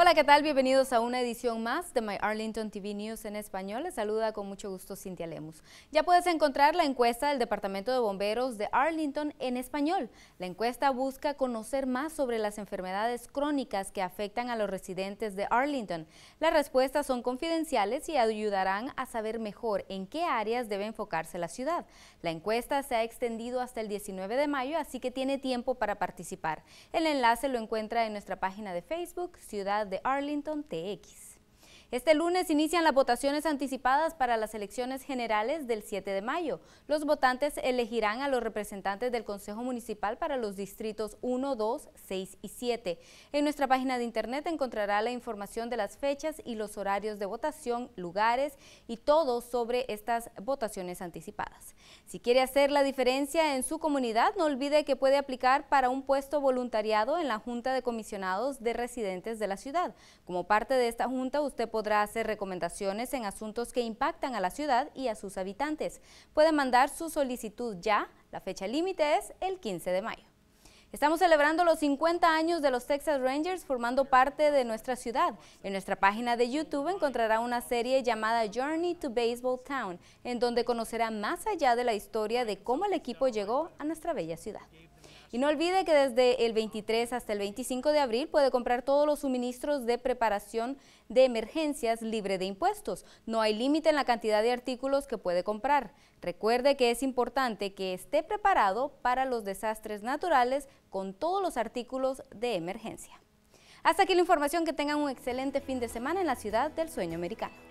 Hola, ¿qué tal? Bienvenidos a una edición más de My Arlington TV News en español. Les saluda con mucho gusto Cintia Lemus. Ya puedes encontrar la encuesta del Departamento de Bomberos de Arlington en español. La encuesta busca conocer más sobre las enfermedades crónicas que afectan a los residentes de Arlington. Las respuestas son confidenciales y ayudarán a saber mejor en qué áreas debe enfocarse la ciudad. La encuesta se ha extendido hasta el 19 de mayo, así que tiene tiempo para participar. El enlace lo encuentra en nuestra página de Facebook, Ciudad de Arlington TX. Este lunes inician las votaciones anticipadas para las elecciones generales del 7 de mayo. Los votantes elegirán a los representantes del Consejo Municipal para los distritos 1, 2, 6 y 7. En nuestra página de internet encontrará la información de las fechas y los horarios de votación, lugares y todo sobre estas votaciones anticipadas. Si quiere hacer la diferencia en su comunidad, no olvide que puede aplicar para un puesto voluntariado en la Junta de Comisionados de Residentes de la Ciudad. Como parte de esta junta, usted puede podrá hacer recomendaciones en asuntos que impactan a la ciudad y a sus habitantes. Puede mandar su solicitud ya, la fecha límite es el 15 de mayo. Estamos celebrando los 50 años de los Texas Rangers formando parte de nuestra ciudad. En nuestra página de YouTube encontrará una serie llamada Journey to Baseball Town, en donde conocerá más allá de la historia de cómo el equipo llegó a nuestra bella ciudad. Y no olvide que desde el 23 hasta el 25 de abril puede comprar todos los suministros de preparación de emergencias libre de impuestos. No hay límite en la cantidad de artículos que puede comprar. Recuerde que es importante que esté preparado para los desastres naturales con todos los artículos de emergencia. Hasta aquí la información, que tengan un excelente fin de semana en la ciudad del sueño americano.